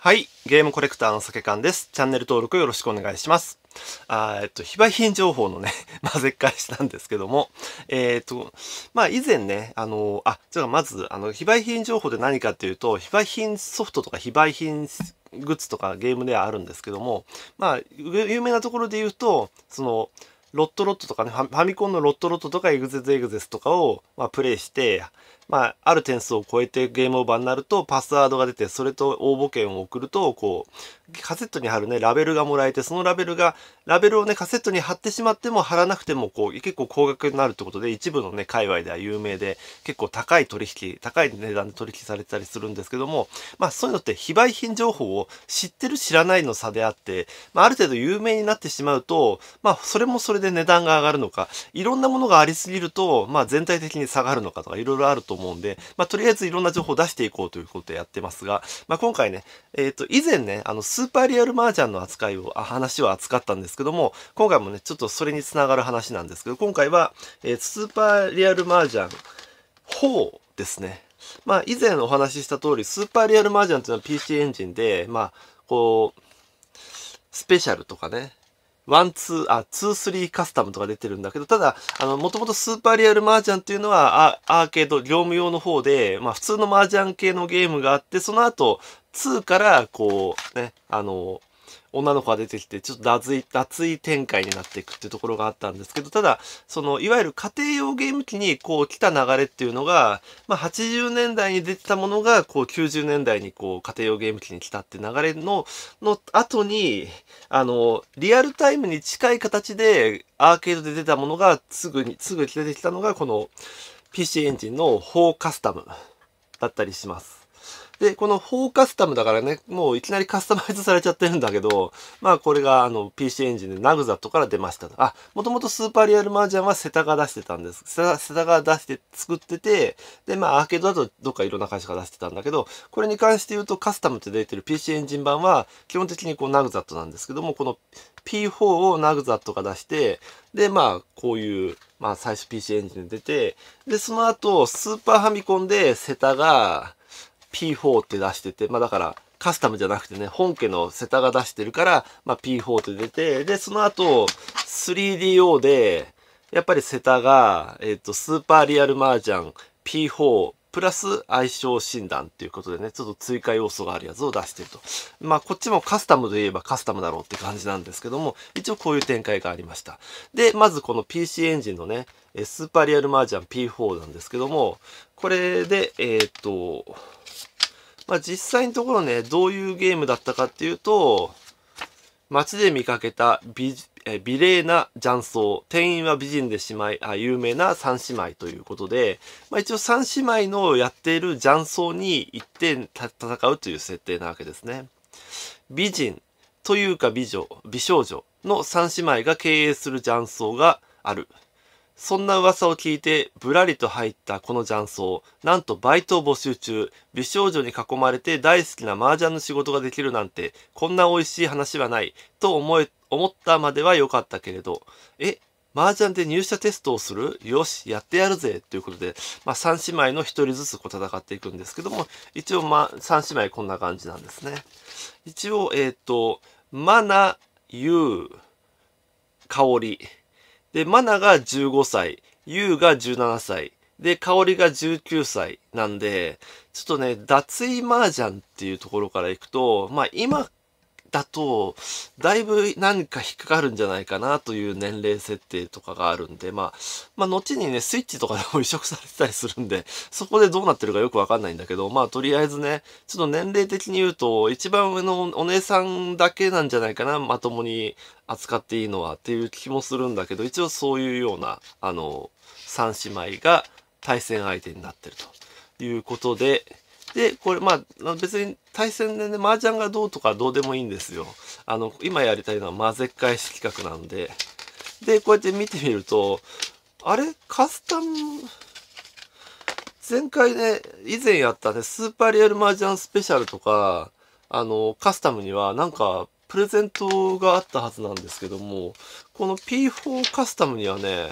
はい。ゲームコレクターの酒缶です。チャンネル登録よろしくお願いします。あえっと、非売品情報のね、まぜっかいしたんですけども、えー、っと、まあ以前ね、あの、あ、じゃあまず、あの、非売品情報で何かっていうと、非売品ソフトとか非売品グッズとかゲームではあるんですけども、まあ、有名なところで言うと、その、ロットロットとかね、ファミコンのロットロットとかエグゼスエグゼスとかを、まあ、プレイして、まあ、ある点数を超えてゲームオーバーになるとパスワードが出てそれと応募券を送るとこうカセットに貼るねラベルがもらえてそのラベルがラベルをねカセットに貼ってしまっても貼らなくてもこう結構高額になるってことで一部のね界隈では有名で結構高い取引高い値段で取引されてたりするんですけどもまあそういうのって非売品情報を知ってる知らないの差であって、まあ、ある程度有名になってしまうとまあそれもそれで値段が上がるのかいろんなものがありすぎるとまあ全体的に下がるのかとかいろいろあると思うんで、まあ、とりあえずいろんな情報を出していこうということでやってますが、まあ、今回ね、えっ、ー、と、以前ね、あの、スーパーリアルマージャンの扱いを、あ話を扱ったんですけども、今回もね、ちょっとそれにつながる話なんですけど、今回は、えー、スーパーリアルマージャン4ですね。まあ、以前お話しした通り、スーパーリアルマージャンというのは PC エンジンで、まあ、こう、スペシャルとかね、ワンツー、あ、ツースリーカスタムとか出てるんだけど、ただ、あの、もともとスーパーリアルマージャンっていうのは、アーケード、業務用の方で、まあ普通のマージャン系のゲームがあって、その後、2から、こう、ね、あの、女の子が出てきて、ちょっと脱い、脱衣展開になっていくっていうところがあったんですけど、ただ、その、いわゆる家庭用ゲーム機にこう来た流れっていうのが、まあ、80年代に出てたものが、こう90年代にこう家庭用ゲーム機に来たって流れの、の後に、あの、リアルタイムに近い形でアーケードで出たものが、すぐに、すぐ出てきたのが、この PC エンジンの4カスタムだったりします。で、この4カスタムだからね、もういきなりカスタマイズされちゃってるんだけど、まあこれがあの PC エンジンでナグザットから出ました。あ、もともとスーパーリアルマージャンはセタが出してたんです。セタセタが出して作ってて、で、まあアーケードだとどっかいろんな会社が出してたんだけど、これに関して言うとカスタムって出てる PC エンジン版は基本的にこうナグザットなんですけども、この P4 をナグザットが出して、で、まあ、こういう、まあ、最初 PC エンジンで出て、で、その後、スーパーファミコンでセタが、P4 って出してて、まあだからカスタムじゃなくてね、本家のセタが出してるから、まあ P4 って出て、で、その後 3DO で、やっぱりセタが、えっ、ー、と、スーパーリアルマージャン、P4、プラス相性診断っていうことでね、ちょっと追加要素があるやつを出してると。まあ、こっちもカスタムといえばカスタムだろうって感じなんですけども、一応こういう展開がありました。で、まずこの PC エンジンのね、スーパーリアルマージャン P4 なんですけども、これで、えー、っと、まあ、実際のところね、どういうゲームだったかっていうと、街で見かけたビジえ美麗な雀荘店員は美人でしまいあ有名な三姉妹ということで、まあ、一応三姉妹のやっている雀荘に行って戦うという設定なわけですね美人というか美女美少女の三姉妹が経営する雀荘があるそんな噂を聞いてぶらりと入ったこの雀荘。なんとバイトを募集中。美少女に囲まれて大好きな麻雀の仕事ができるなんて、こんな美味しい話はない。と思え、思ったまでは良かったけれど。え麻雀で入社テストをするよし、やってやるぜということで、まあ、3姉妹の1人ずつこう戦っていくんですけども、一応まあ、3姉妹こんな感じなんですね。一応、えっ、ー、と、マナ、ユウ、香り。で、マナが15歳、ユウが17歳、で、香りが19歳なんで、ちょっとね、脱衣麻雀っていうところからいくと、まあ今だと、だいぶ何か引っかかるんじゃないかなという年齢設定とかがあるんで、まあ、まあ、後にね、スイッチとかでも移植されてたりするんで、そこでどうなってるかよくわかんないんだけど、まあ、とりあえずね、ちょっと年齢的に言うと、一番上のお姉さんだけなんじゃないかな、まともに扱っていいのはっていう気もするんだけど、一応そういうような、あの、三姉妹が対戦相手になってるということで、で、これ、まあ、別に対戦でね、麻雀がどうとかどうでもいいんですよ。あの、今やりたいのは混ぜ返し企画なんで。で、こうやって見てみると、あれカスタム、前回ね、以前やったね、スーパーリアル麻雀スペシャルとか、あの、カスタムにはなんか、プレゼントがあったはずなんですけども、この P4 カスタムにはね、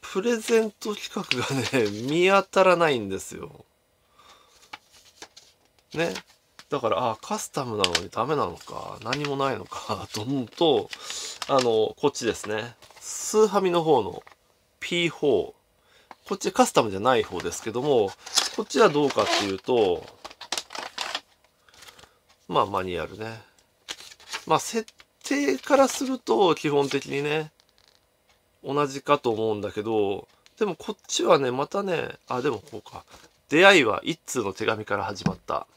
プレゼント企画がね、見当たらないんですよ。ね。だから、ああ、カスタムなのにダメなのか、何もないのか、と思うと、あの、こっちですね。スーハミの方の P4。こっちカスタムじゃない方ですけども、こっちはどうかっていうと、まあマニュアルね。まあ設定からすると基本的にね、同じかと思うんだけど、でもこっちはね、またね、あ、でもこうか。出会いは一通の手紙から始まった。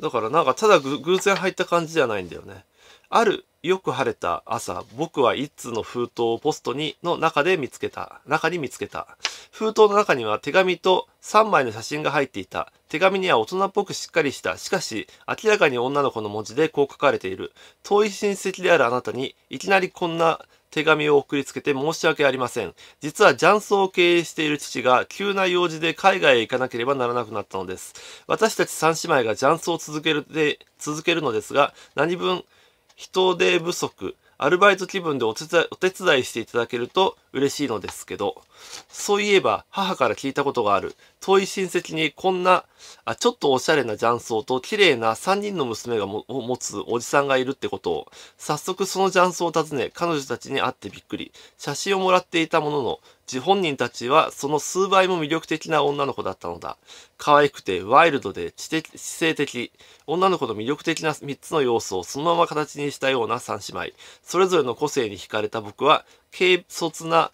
だからなんかただ偶然入った感じじゃないんだよね。あるよく晴れた朝、僕は一通の封筒をポストに、の中で見つけた。中に見つけた。封筒の中には手紙と3枚の写真が入っていた。手紙には大人っぽくしっかりした。しかし、明らかに女の子の文字でこう書かれている。遠い親戚であるあなたに、いきなりこんな手紙を送りつけて申し訳ありません。実は雀荘を経営している父が急な用事で海外へ行かなければならなくなったのです。私たち三姉妹が雀荘を続けるで続けるのですが、何分人手不足、アルバイト気分でお手伝いしていただけると嬉しいのですけど、そういえば母から聞いたことがある、遠い親戚にこんな、あちょっとおしゃれな雀荘と綺麗な3人の娘がも持つおじさんがいるってことを、早速その雀荘を訪ね、彼女たちに会ってびっくり、写真をもらっていたものの、自本人たちはその数倍も魅力的な女の子だったのだ。可愛くて、ワイルドで知的、知性的、女の子の魅力的な3つの要素をそのまま形にしたような三姉妹。それぞれの個性に惹かれた僕は、軽率な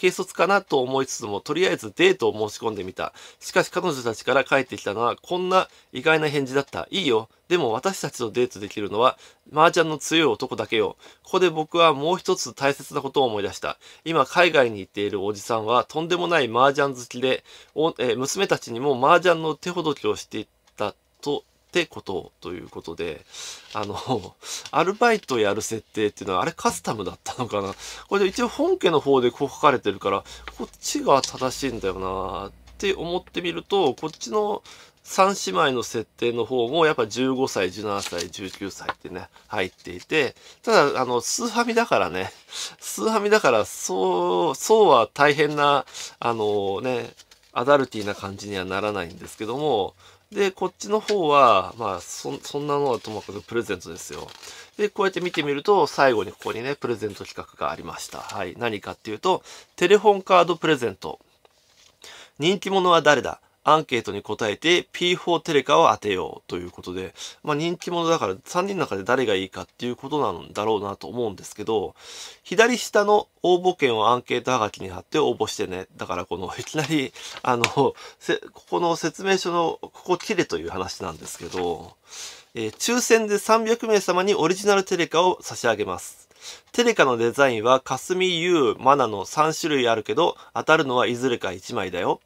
軽率かなと思いつつも、とりあえずデートを申し込んでみた。しかし彼女たちから返ってきたのは、こんな意外な返事だった。いいよ。でも私たちとデートできるのは、麻雀の強い男だけよ。ここで僕はもう一つ大切なことを思い出した。今、海外に行っているおじさんは、とんでもない麻雀好きで、おえ娘たちにも麻雀の手ほどきをしていたとってことということで、あの、アルバイトやる設定っていうのは、あれカスタムだったのかなこれで一応本家の方でこう書かれてるから、こっちが正しいんだよなって思ってみると、こっちの三姉妹の設定の方もやっぱ15歳、17歳、19歳ってね、入っていて、ただ、あの、スーァミだからね、スーァミだから、そう、そうは大変な、あのね、アダルティーな感じにはならないんですけども、で、こっちの方は、まあそ、そんなのはともかくプレゼントですよ。で、こうやって見てみると、最後にここにね、プレゼント企画がありました。はい。何かっていうと、テレホンカードプレゼント。人気者は誰だアンケートに答えて P4 テレカを当てようということで、まあ、人気者だから3人の中で誰がいいかっていうことなんだろうなと思うんですけど、左下の応募券をアンケートはがきに貼って応募してね。だからこの、いきなり、あの、ここの説明書の、ここ切れという話なんですけど、えー、抽選で300名様にオリジナルテレカを差し上げます。テレカのデザインは、霞、すみ、ゆう、の3種類あるけど、当たるのはいずれか1枚だよ。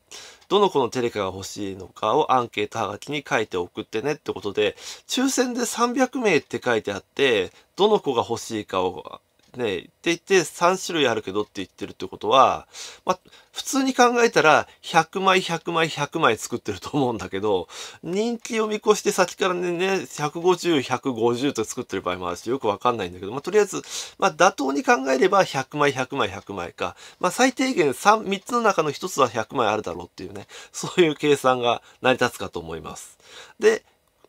どの子のテレカが欲しいのかをアンケートはがきに書いて送ってねってことで、抽選で300名って書いてあって、どの子が欲しいかをね、って言って3種類あるけどって言ってるってことは、まあ、普通に考えたら100枚100枚100枚作ってると思うんだけど、人気を見越して先からね、150、150と作ってる場合もあるし、よくわかんないんだけど、まあ、とりあえず、まあ、妥当に考えれば100枚100枚100枚か、まあ、最低限 3, 3つの中の1つは100枚あるだろうっていうね、そういう計算が成り立つかと思います。で、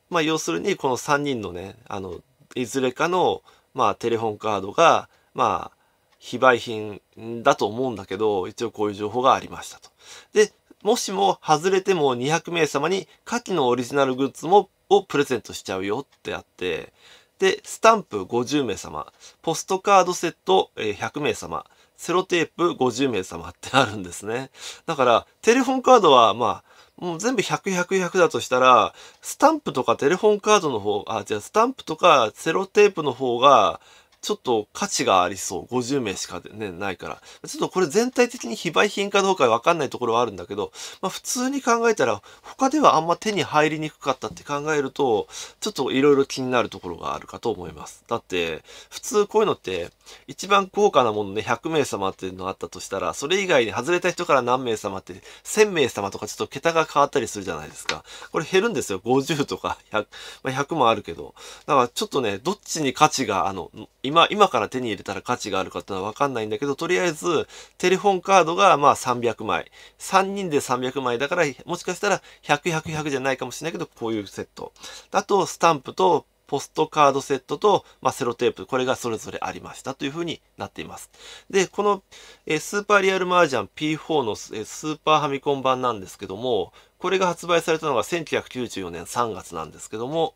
まあ、要するにこの3人のね、あの、いずれかの、まあ、テレホンカードが、まあ、非売品だと思うんだけど、一応こういう情報がありましたと。で、もしも外れても200名様に下記のオリジナルグッズもをプレゼントしちゃうよってあって、で、スタンプ50名様、ポストカードセット100名様、セロテープ50名様ってあるんですね。だから、テレフォンカードは、まあ、もう全部100、100、100だとしたら、スタンプとかテレフォンカードの方、あ、じゃあスタンプとかセロテープの方が、ちょっと価値がありそう。50名しかね、ないから。ちょっとこれ全体的に非売品かどうかわかんないところはあるんだけど、まあ普通に考えたら、他ではあんま手に入りにくかったって考えると、ちょっと色々気になるところがあるかと思います。だって、普通こういうのって、一番高価なものね、100名様っていうのがあったとしたら、それ以外に外れた人から何名様って、1000名様とかちょっと桁が変わったりするじゃないですか。これ減るんですよ。50とか100、まあ、100もあるけど。だからちょっとね、どっちに価値が、あの、今、今から手に入れたら価値があるかってのはわかんないんだけど、とりあえず、テレフォンカードがまあ300枚。3人で300枚だから、もしかしたら100、100、100じゃないかもしれないけど、こういうセット。あと、スタンプと、ポストカードセットと、まあ、セロテープ、これがそれぞれありましたというふうになっています。で、この、えスーパーリアルマージャン P4 の、えスーパーハミコン版なんですけども、これが発売されたのが1994年3月なんですけども、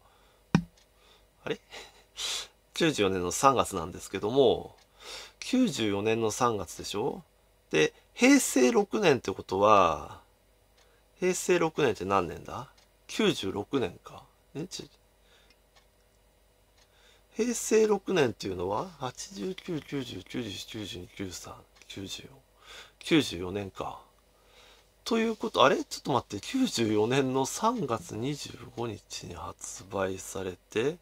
あれ94年の3月なんですけども、94年の3月でしょで、平成6年ってことは、平成6年って何年だ ?96 年か。えち平成6年っていうのは、89、90、91、92、93、94、94年か。ということ、あれちょっと待って、94年の3月25日に発売されて、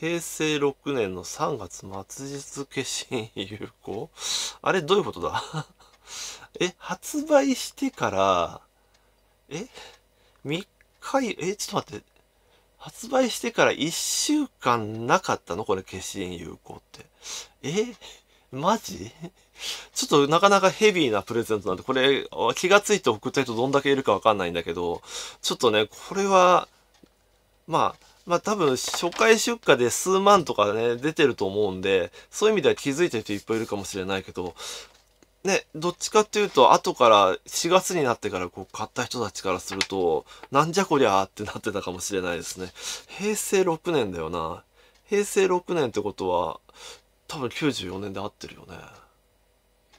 平成6年の3月末日決心有効あれどういうことだ え、発売してから、え ?3 日、え、ちょっと待って。発売してから1週間なかったのこれ、消印有効って。えマジちょっとなかなかヘビーなプレゼントなんで、これ気がついて送った人どんだけいるかわかんないんだけど、ちょっとね、これは、まあ、まあ多分初回出荷で数万とかね、出てると思うんで、そういう意味では気づいてる人いっぱいいるかもしれないけど、ね、どっちかっていうと、後から4月になってからこう買った人たちからすると、なんじゃこりゃーってなってたかもしれないですね。平成6年だよな。平成6年ってことは、多分94年で合ってるよね。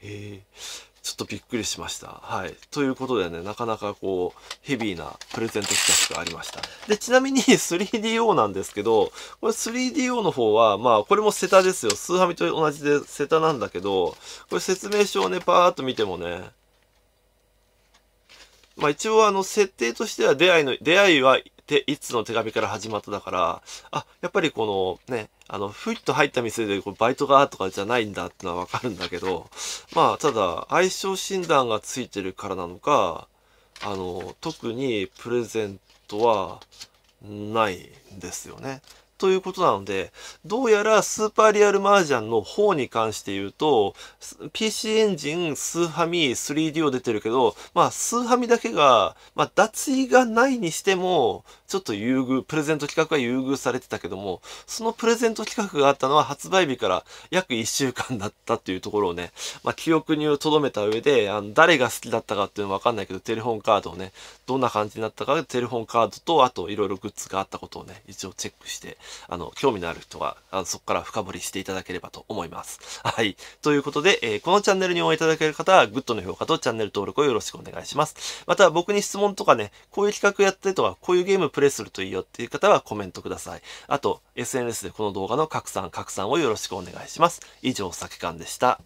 ええーちょっとびっくりしました。はい。ということでね、なかなかこう、ヘビーなプレゼント企画がありました。で、ちなみに 3DO なんですけど、これ 3DO の方は、まあ、これもセタですよ。スーハミと同じでセタなんだけど、これ説明書をね、パーっと見てもね、まあ一応あの設定としては出会いの、出会いはて、いつの手紙から始まっただから、あ、やっぱりこのね、あの、ふいっと入った店でこうバイトがとかじゃないんだってのはわかるんだけど、まあ、ただ、相性診断がついてるからなのか、あの、特にプレゼントはないんですよね。ということなので、どうやらスーパーリアルマージャンの方に関して言うと、PC エンジン、スーハミ、3D を出てるけど、まあ、スーハミだけが、まあ、脱衣がないにしても、ちょっと優遇、プレゼント企画は優遇されてたけども、そのプレゼント企画があったのは発売日から約1週間だったっていうところをね、まあ、記憶に留めた上で、あの誰が好きだったかっていうのはわかんないけど、テレホンカードをね、どんな感じになったか、テレホンカードと、あといろいろグッズがあったことをね、一応チェックして、あの、興味のある人は、あのそこから深掘りしていただければと思います。はい。ということで、えー、このチャンネルに応援いただける方は、グッドの評価とチャンネル登録をよろしくお願いします。また、僕に質問とかね、こういう企画やってとか、こういうゲームプレイするといいよっていう方はコメントください。あと、SNS でこの動画の拡散、拡散をよろしくお願いします。以上、さけかんでした。